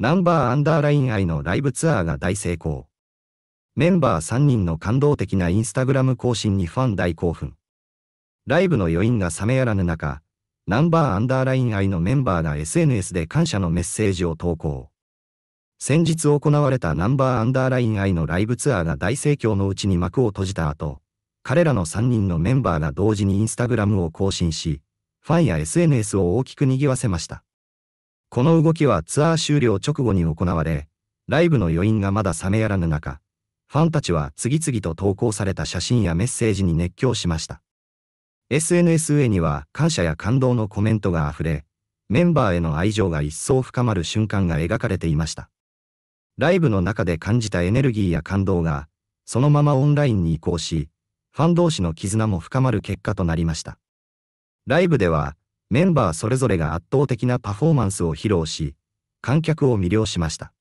ナンバーアンダーライン愛のライブツアーが大成功。メンバー3人の感動的なインスタグラム更新にファン大興奮。ライブの余韻が冷めやらぬ中、ナンバーアンダーライン愛のメンバーが SNS で感謝のメッセージを投稿。先日行われたナンバーアンダーライン愛のライブツアーが大盛況のうちに幕を閉じた後、彼らの3人のメンバーが同時にインスタグラムを更新し、ファンや SNS を大きく賑わせました。この動きはツアー終了直後に行われ、ライブの余韻がまだ冷めやらぬ中、ファンたちは次々と投稿された写真やメッセージに熱狂しました。SNS 上には感謝や感動のコメントが溢れ、メンバーへの愛情が一層深まる瞬間が描かれていました。ライブの中で感じたエネルギーや感動が、そのままオンラインに移行し、ファン同士の絆も深まる結果となりました。ライブではメンバーそれぞれが圧倒的なパフォーマンスを披露し、観客を魅了しました。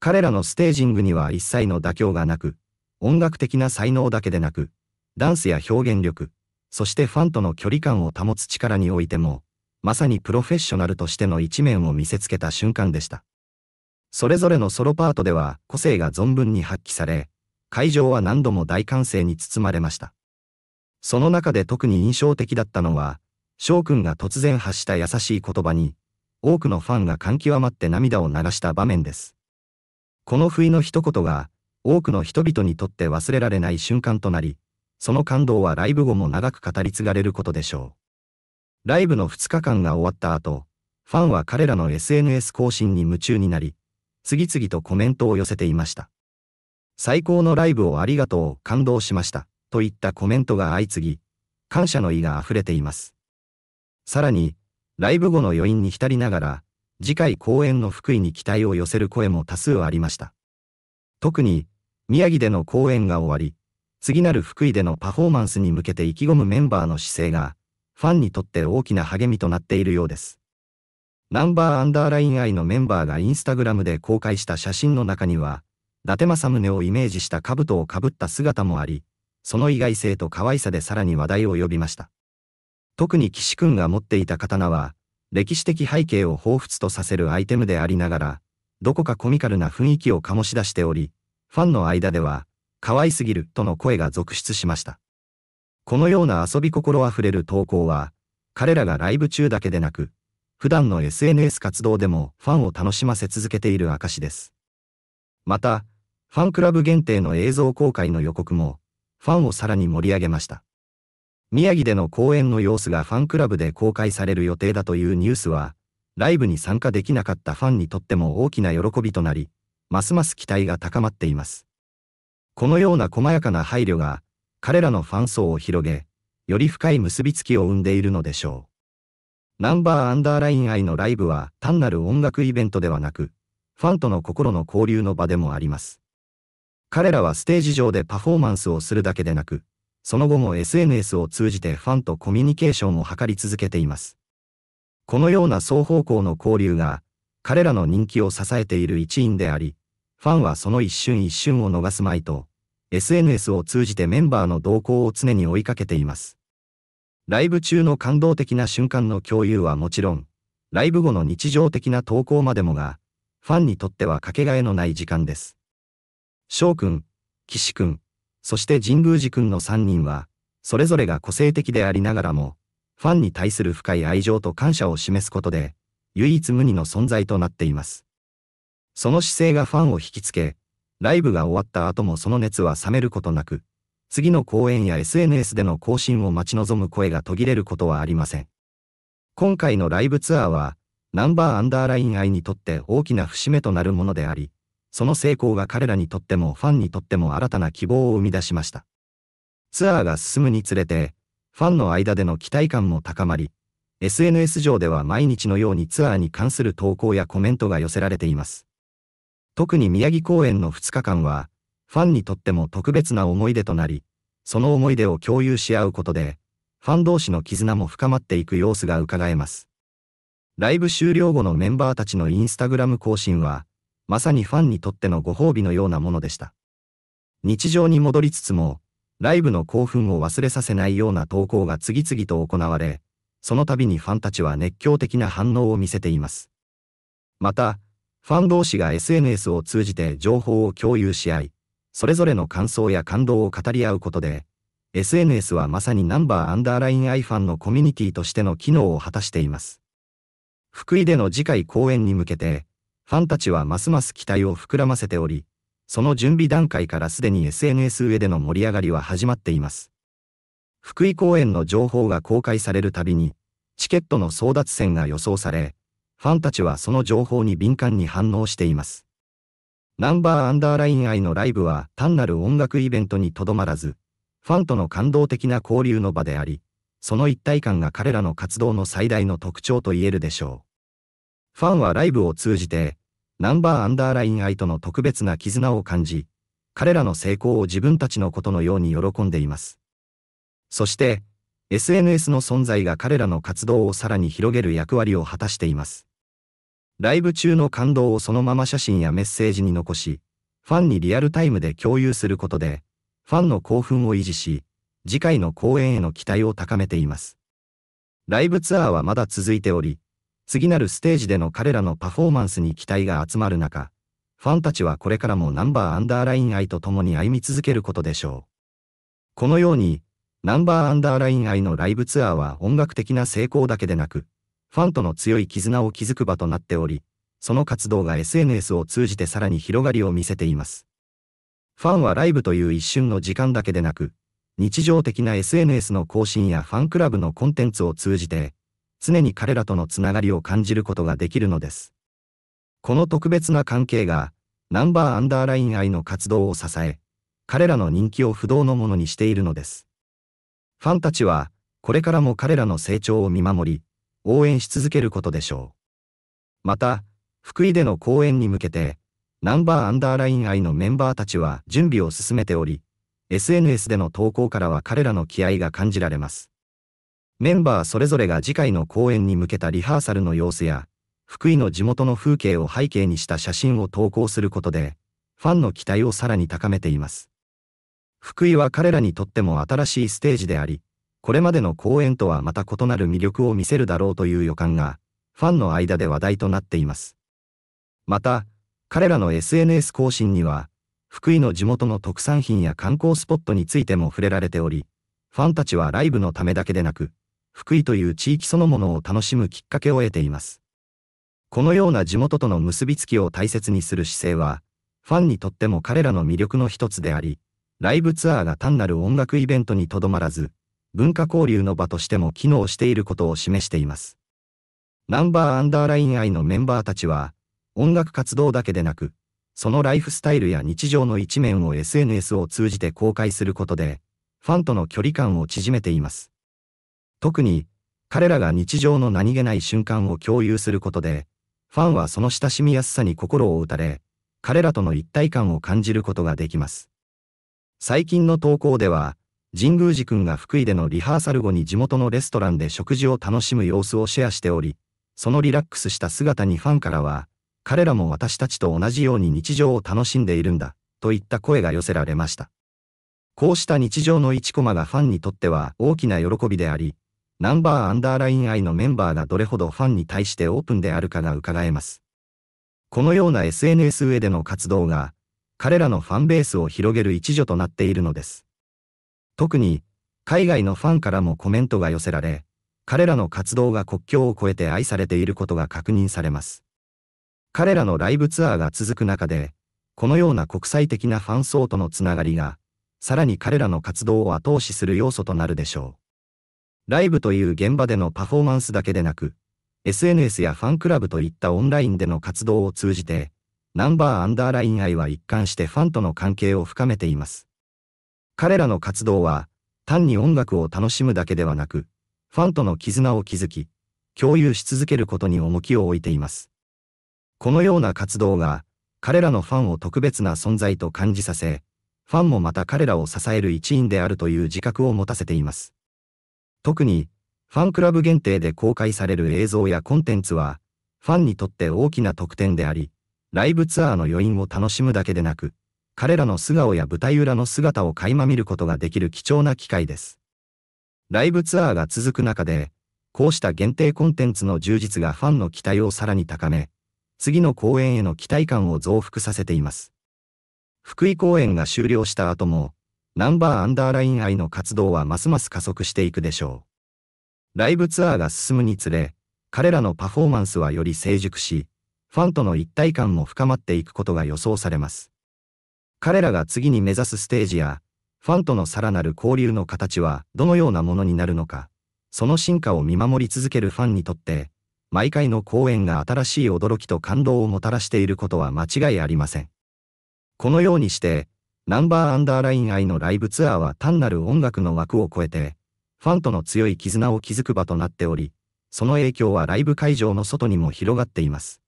彼らのステージングには一切の妥協がなく、音楽的な才能だけでなく、ダンスや表現力、そしてファンとの距離感を保つ力においても、まさにプロフェッショナルとしての一面を見せつけた瞬間でした。それぞれのソロパートでは個性が存分に発揮され、会場は何度も大歓声に包まれました。その中で特に印象的だったのは、翔くんが突然発した優しい言葉に、多くのファンが感極まって涙を流した場面です。この不意の一言が、多くの人々にとって忘れられない瞬間となり、その感動はライブ後も長く語り継がれることでしょう。ライブの2日間が終わった後、ファンは彼らの SNS 更新に夢中になり、次々とコメントを寄せていました。最高のライブをありがとう、感動しました、といったコメントが相次ぎ、感謝の意が溢れています。さらに、ライブ後の余韻に浸りながら、次回公演の福井に期待を寄せる声も多数ありました。特に、宮城での公演が終わり、次なる福井でのパフォーマンスに向けて意気込むメンバーの姿勢が、ファンにとって大きな励みとなっているようです。ナンバーアンダーラインイのメンバーがインスタグラムで公開した写真の中には、伊達政宗をイメージした兜をかぶった姿もあり、その意外性と可愛さでさらに話題を呼びました。特に騎士君が持っていた刀は、歴史的背景を彷彿とさせるアイテムでありながら、どこかコミカルな雰囲気を醸し出しており、ファンの間では、可愛すぎるとの声が続出しました。このような遊び心あふれる投稿は、彼らがライブ中だけでなく、普段の SNS 活動でもファンを楽しませ続けている証です。また、ファンクラブ限定の映像公開の予告も、ファンをさらに盛り上げました。宮城での公演の様子がファンクラブで公開される予定だというニュースは、ライブに参加できなかったファンにとっても大きな喜びとなり、ますます期待が高まっています。このような細やかな配慮が、彼らのファン層を広げ、より深い結びつきを生んでいるのでしょう。ナンバーアンダーライン愛のライブは単なる音楽イベントではなく、ファンとの心の交流の場でもあります。彼らはステージ上でパフォーマンスをするだけでなく、その後も SNS を通じてファンとコミュニケーションを図り続けています。このような双方向の交流が、彼らの人気を支えている一因であり、ファンはその一瞬一瞬を逃すまいと、SNS を通じてメンバーの動向を常に追いかけています。ライブ中の感動的な瞬間の共有はもちろん、ライブ後の日常的な投稿までもが、ファンにとってはかけがえのない時間です。翔くん、岸くん、そして神宮寺くんの3人は、それぞれが個性的でありながらも、ファンに対する深い愛情と感謝を示すことで、唯一無二の存在となっています。その姿勢がファンを引きつけ、ライブが終わった後もその熱は冷めることなく、次の公演や SNS での更新を待ち望む声が途切れることはありません。今回のライブツアーは、ナンバーアンダーライン愛にとって大きな節目となるものであり、その成功が彼らにとってもファンにとっても新たな希望を生み出しました。ツアーが進むにつれて、ファンの間での期待感も高まり、SNS 上では毎日のようにツアーに関する投稿やコメントが寄せられています。特に宮城公演の2日間は、ファンにとっても特別な思い出となり、その思い出を共有し合うことで、ファン同士の絆も深まっていく様子が伺えます。ライブ終了後のメンバーたちのインスタグラム更新は、まさにファンにとってのご褒美のようなものでした。日常に戻りつつも、ライブの興奮を忘れさせないような投稿が次々と行われ、その度にファンたちは熱狂的な反応を見せています。また、ファン同士が SNS を通じて情報を共有し合い、それぞれの感想や感動を語り合うことで、SNS はまさにナンバーアンダーラインアイファンのコミュニティとしての機能を果たしています。福井での次回公演に向けて、ファンたちはますます期待を膨らませており、その準備段階からすでに SNS 上での盛り上がりは始まっています。福井公演の情報が公開されるたびに、チケットの争奪戦が予想され、ファンたちはその情報に敏感に反応しています。ナンバーアンダーライン愛のライブは単なる音楽イベントにとどまらず、ファンとの感動的な交流の場であり、その一体感が彼らの活動の最大の特徴と言えるでしょう。ファンはライブを通じてナンバーアンダーライン愛との特別な絆を感じ、彼らの成功を自分たちのことのように喜んでいます。そして、SNS の存在が彼らの活動をさらに広げる役割を果たしています。ライブ中の感動をそのまま写真やメッセージに残し、ファンにリアルタイムで共有することで、ファンの興奮を維持し、次回の公演への期待を高めています。ライブツアーはまだ続いており、次なるステージでの彼らのパフォーマンスに期待が集まる中、ファンたちはこれからもナンバーアンダーライン愛と共に歩み続けることでしょう。このように、ナンバーアンダーライン愛のライブツアーは音楽的な成功だけでなく、ファンとの強い絆を築く場となっており、その活動が SNS を通じてさらに広がりを見せています。ファンはライブという一瞬の時間だけでなく、日常的な SNS の更新やファンクラブのコンテンツを通じて、常に彼らとのつながりを感じることができるのです。この特別な関係が、ナンバーアンダーライン愛の活動を支え、彼らの人気を不動のものにしているのです。ファンたちは、これからも彼らの成長を見守り、応援し続けることでしょう。また、福井での公演に向けて、ナンバーアンダーライン愛のメンバーたちは準備を進めており、SNS での投稿からは彼らの気合が感じられます。メンバーそれぞれが次回の公演に向けたリハーサルの様子や、福井の地元の風景を背景にした写真を投稿することで、ファンの期待をさらに高めています。福井は彼らにとっても新しいステージであり、これまでの公演とはまた異なる魅力を見せるだろうという予感が、ファンの間で話題となっています。また、彼らの SNS 更新には、福井の地元の特産品や観光スポットについても触れられており、ファンたちはライブのためだけでなく、福井という地域そのものを楽しむきっかけを得ています。このような地元との結びつきを大切にする姿勢は、ファンにとっても彼らの魅力の一つであり、ライブツアーが単なる音楽イベントにとどまらず、文化交流の場としても機能していることを示しています。ナンバーアンダーライン愛のメンバーたちは、音楽活動だけでなく、そのライフスタイルや日常の一面を SNS を通じて公開することで、ファンとの距離感を縮めています。特に、彼らが日常の何気ない瞬間を共有することで、ファンはその親しみやすさに心を打たれ、彼らとの一体感を感じることができます。最近の投稿では、神宮寺くんが福井でのリハーサル後に地元のレストランで食事を楽しむ様子をシェアしており、そのリラックスした姿にファンからは、彼らも私たちと同じように日常を楽しんでいるんだ、といった声が寄せられました。こうした日常の一コマがファンにとっては大きな喜びであり、ナンバーアンダーラインイのメンバーがどれほどファンに対してオープンであるかが伺えます。このような SNS 上での活動が、彼らのファンベースを広げる一助となっているのです。特に、海外のファンからもコメントが寄せられ、彼らの活動が国境を越えて愛されていることが確認されます。彼らのライブツアーが続く中で、このような国際的なファン層とのつながりが、さらに彼らの活動を後押しする要素となるでしょう。ライブという現場でのパフォーマンスだけでなく、SNS やファンクラブといったオンラインでの活動を通じて、ナンバーアンダーライン愛は一貫してファンとの関係を深めています。彼らの活動は、単に音楽を楽しむだけではなく、ファンとの絆を築き、共有し続けることに重きを置いています。このような活動が、彼らのファンを特別な存在と感じさせ、ファンもまた彼らを支える一員であるという自覚を持たせています。特に、ファンクラブ限定で公開される映像やコンテンツは、ファンにとって大きな特典であり、ライブツアーの余韻を楽しむだけでなく、彼らの素顔や舞台裏の姿を垣間見ることができる貴重な機会です。ライブツアーが続く中で、こうした限定コンテンツの充実がファンの期待をさらに高め、次の公演への期待感を増幅させています。福井公演が終了した後も、ナンバーアンダーライン愛の活動はますます加速していくでしょう。ライブツアーが進むにつれ、彼らのパフォーマンスはより成熟し、ファンとの一体感も深まっていくことが予想されます。彼らが次に目指すステージや、ファンとのさらなる交流の形はどのようなものになるのか、その進化を見守り続けるファンにとって、毎回の公演が新しい驚きと感動をもたらしていることは間違いありません。このようにして、ナンバーアンダーライン愛のライブツアーは単なる音楽の枠を超えて、ファンとの強い絆を築く場となっており、その影響はライブ会場の外にも広がっています。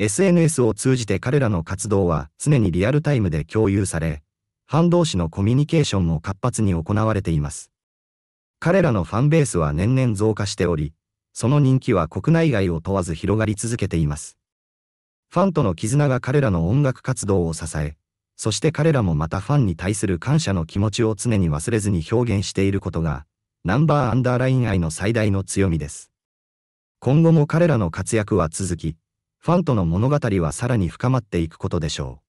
SNS を通じて彼らの活動は常にリアルタイムで共有され、ファン同士のコミュニケーションも活発に行われています。彼らのファンベースは年々増加しており、その人気は国内外を問わず広がり続けています。ファンとの絆が彼らの音楽活動を支え、そして彼らもまたファンに対する感謝の気持ちを常に忘れずに表現していることが、ナンバーアンダーライン愛の最大の強みです。今後も彼らの活躍は続き、ファンとの物語はさらに深まっていくことでしょう。